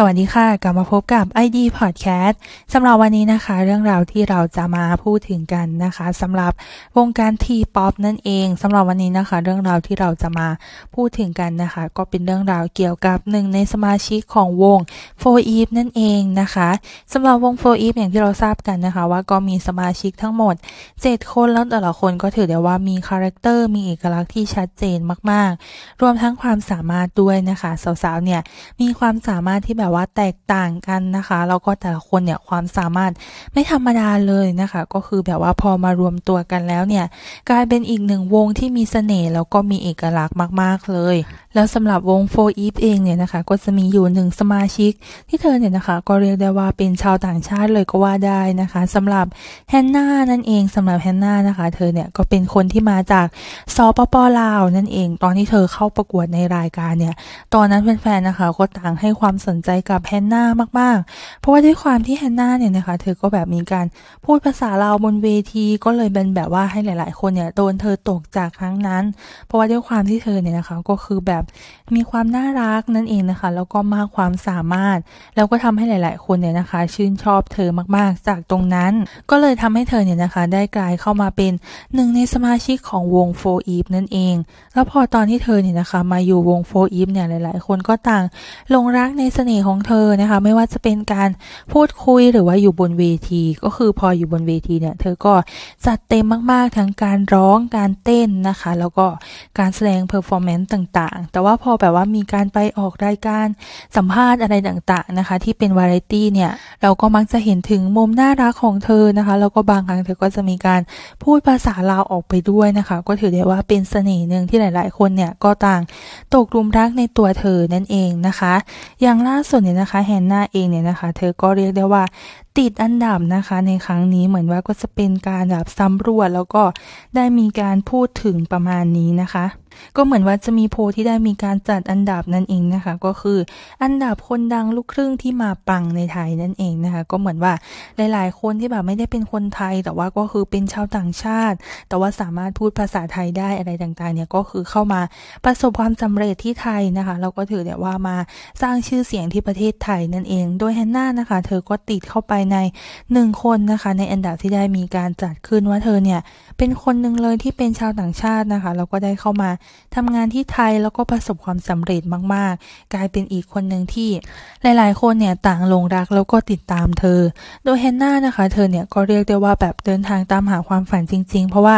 สวัสดีค่ะกลับมาพบกับ ID Podcast สำหรับวันนี้นะคะเรื่องราวที่เราจะมาพูดถึงกันนะคะสำหรับวงการทีป๊อปนั่นเองสำหรับวันนี้นะคะ เรื่องราวที่เราจะมาพูดถึงกันนะคะ ก็เป็นเรื่องราวเกี่ยวกับหนึ่งในสมาชิกของวง4 e v e นั่นเองนะคะสำหรับวง4 e v e อย่างที่เราทราบกันนะคะ ว่าก็มีสมาชิกทั้งหมด 7 คนแล้วแต่ละคนก็ถือได้ว่ามีคาแรคเตอร์มีเอกลักษณ์ที่ชัดเจนมาก ๆ รวมทั้งความสามารถด้วยนะคะ สาวๆเนี่ยมีความสามารถที่แบบแบบว่าแตกต่างกันนะคะ แล้วก็แต่ละคนเนี่ยความสามารถไม่ธรรมดาเลยนะคะ ก็คือแบบว่าพอมารวมตัวกันแล้วเนี่ยกลายเป็นอีกหนึ่งวงที่มีสเสน่ห์แล้วก็มีเอกลักษณ์มาก ๆเลย แล้วสำหรับวงโฟอีฟเองเนี่ยนะคะก็จะมีอยู่หนึ่งสมาชิก ที่เธอเนี่ยนะคะก็เรียกได้ว่าเป็นชาวต่างชาติเลยก็ว่าได้นะคะสำหรับแฮนนานั่นเองสำหรับแฮนนานะคะเธอเนี่ยก็เป็นคนที่มาจากซอปปลาว นั่นเอง ตอนที่เธอเข้าประกวดในรายการเนี่ยตอนนั้นแฟนๆนะคะก็ต่างให้ความสนใจจกับแฮนนามาก ๆ เพราะว่าด้วยความที่แฮนนาเนี่ยนะคะ เธอก็แบบมีการพูดภาษาลาวบนเวทีก็เลยเป็นแบบว่าให้หลาย ๆคนเนี่ยโดนเธอตกจากครั้งนั้น เพราะว่าด้วยความที่เธอเนี่ยนะคะก็คือแบบมีความน่ารักนั่นเองนะคะ แล้วก็มากความสามารถ แล้วก็ทำให้หลายๆ คนเนี่ยนะคะชื่นชอบเธอมากๆ จากตรงนั้น ก็เลยทำให้เธอเนี่ยนะคะได้กลายเข้ามาเป็นหนึ่งในสมาชิกของวงโฟอีฟนั่นเอง แล้วพอตอนที่เธอเนี่ยนะคะมาอยู่วงโฟอีฟเนี่ย หลายๆ คนก็ต่างหลงรักในเสน่หน่ห์ของเธอนะคะไม่ว่าจะเป็นการพูดคุยหรือว่าอยู่บนเวที ก็คือพออยู่บนเวทีเนี่ยเธอก็จัดเต็มมาก ๆ ทั้งการร้องการเต้นนะคะ แล้วก็การแสดงเพอร์ฟอร์แมนซ์ต่าง ๆ แต่ว่าพอแบบว่ามีการไปออกรายการสัมภาษณ์อะไรต่าง ๆ นะคะที่เป็นวาไรตี้เนี่ยเราก็มักจะเห็นถึงมุมน่ารักของเธอนะคะแล้วก็บางครั้งเธอก็จะมีการพูดภาษาลาวออกไปด้วยนะคะ ก็ถือได้ว่าเป็นเสน่ห์หนึ่งที่หลาย ๆ คนเนี่ยก็ต่างตกลุมรักในตัวเธอนั่นเองนะคะ อย่างล่าสุดเนี่ยนะคะแฮนนาเองเนี่ยนะคะ เธอก็เรียกได้ว่า ติดอันดับนะคะในครั้งนี้เหมือนว่าก็จะเป็นการแบบสำรวจแล้วก็ได้มีการพูดถึงประมาณนี้นะคะก็เหมือนว่าจะมีโพที่ได้มีการจัดอันดับนั่นเองนะคะ ก็คืออันดับคนดังลูกครึ่งที่มาปังในไทยนั่นเองนะคะ ก็เหมือนว่าหลาย ๆ คนที่แบบไม่ได้เป็นคนไทย แต่ว่าก็คือเป็นชาวต่างชาติ แต่ว่าสามารถพูดภาษาไทยได้อะไรต่าง ๆ เนี่ยก็คือเข้ามาประสบความสำเร็จที่ไทยนะคะ เราก็ถือได้ว่ามาสร้างชื่อเสียงที่ประเทศไทยนั่นเองโดยแฮนนานะคะ เธอก็ติดเข้าไปในหนึ่งคนนะคะ ในอันดับที่ได้มีการจัดขึ้นว่าเธอเนี่ย เป็นคนหนึ่งเลยที่เป็นชาวต่างชาตินะคะ เราก็ได้เข้ามาทำงานที่ไทยแล้วก็ประสบความสำเร็จมาก ๆ กลายเป็นอีกคนหนึ่งที่หลายๆคนเนี่ยต่างหลงรักแล้วก็ติดตามเธอ โดยแฮนนานะคะเธอเนี่ยก็เรียกได้ว่าแบบเดินทางตามหาความฝันจริง ๆ เพราะว่า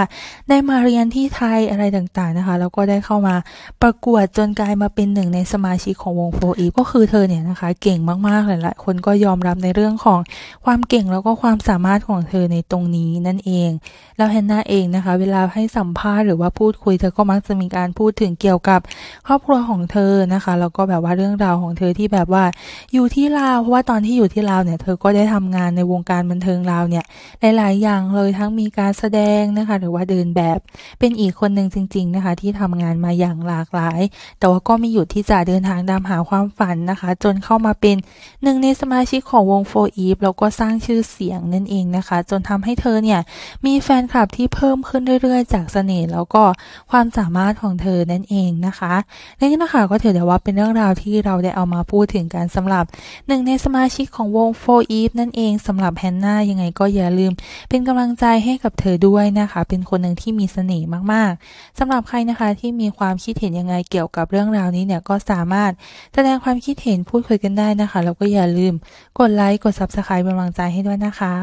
ได้มาเรียนที่ไทยอะไรต่างๆนะคะแล้วก็ได้เข้ามาประกวดจนกลายมาเป็นหนึ่งในสมาชิกของวงโฟอีก็คือเธอเนี่ยนะคะเก่งมากๆหลายๆ คนก็ยอมรับในเรื่องของความเก่งแล้วก็ความสามารถของเธอในตรงนี้นั่นเองแล้วแฮนนาเองนะคะเวลาให้สัมภาษณ์หรือว่าพูดคุยเธอก็มักจะมีการการพูดถึงเกี่ยวกับครอบครัวของเธอนะคะแล้วก็แบบว่าเรื่องราวของเธอที่แบบว่า อยู่ที่ลาวเพราะว่าตอนที่อยู่ที่ลาวเนี่ยเธอก็ได้ทำงานในวงการบันเทิงลาวเนี่ยหลาย ๆ อย่างเลยทั้งมีการแสดงนะคะหรือว่าเดินแบบ เป็นอีกคนหนึ่งจริง ๆ นะคะที่ทำงานมาอย่างหลากหลาย แต่ว่าก็มีหยุดที่จะเดินทางตามหาความฝันนะคะ จนเข้ามาเป็นหนึ่งในสมาชิกของวงโฟอีฟแล้วก็สร้างชื่อเสียงนั่นเองนะคะ จนทำให้เธอเนี่ยมีแฟนคลับที่เพิ่มขึ้นเรื่อย ๆ จากเสน่ห์แล้วก็ความสามารถของของเธอนั่นเองนะคะ และนี่นะคะก็ถือได้ว่าเป็นเรื่องราวที่เราได้เอามาพูดถึงกันสำหรับ หนึ่งในสมาชิกของวงโฟอีฟนั่นเอง สำหรับแฮนนายังไงก็อย่าลืม เป็นกำลังใจให้กับเธอด้วยนะคะ เป็นคนหนึ่งที่มีเสน่ห์มากๆ สำหรับใครนะคะที่มีความคิดเห็นยังไงเกี่ยวกับเรื่องราวนี้เนี่ยก็สามารถแสดงความคิดเห็นพูดคุยกันได้นะคะ แล้วก็อย่าลืม กดไลค์กดซับสไคร b e เป็นกำลังใจให้ด้วยนะคะ